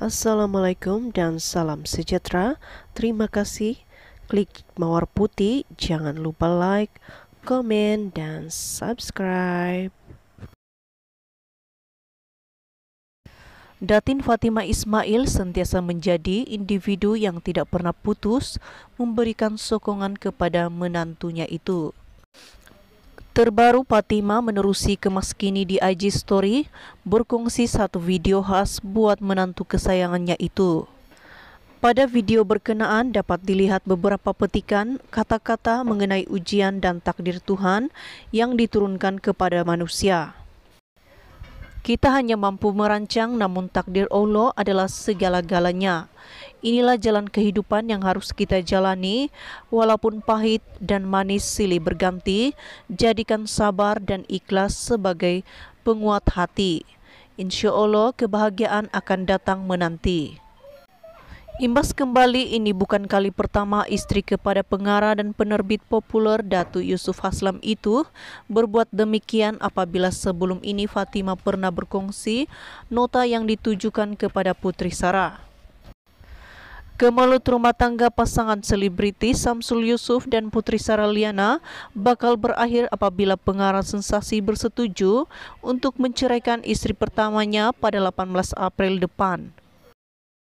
Assalamualaikum dan salam sejahtera. Terima kasih. Klik mawar putih. Jangan lupa like, komen, dan subscribe. Datin Fatima Ismail sentiasa menjadi individu yang tidak pernah putus memberikan sokongan kepada menantunya itu. Terbaru Fatima menerusi kemas kini di IG Story berkongsi satu video khas buat menantu kesayangannya itu. Pada video berkenaan dapat dilihat beberapa petikan kata-kata mengenai ujian dan takdir Tuhan yang diturunkan kepada manusia. Kita hanya mampu merancang namun takdir Allah adalah segala-galanya. Inilah jalan kehidupan yang harus kita jalani walaupun pahit dan manis silih berganti, jadikan sabar dan ikhlas sebagai penguat hati. Insya Allah kebahagiaan akan datang menanti. Imbas kembali ini bukan kali pertama istri kepada pengarah dan penerbit populer Datu Yusuf Haslam itu berbuat demikian apabila sebelum ini Fatima pernah berkongsi nota yang ditujukan kepada Putri Sarah. Kemelut rumah tangga pasangan selebriti Samsul Yusuf dan Putri Sarah Liana bakal berakhir apabila pengarah sensasi bersetuju untuk menceraikan istri pertamanya pada 18 April depan.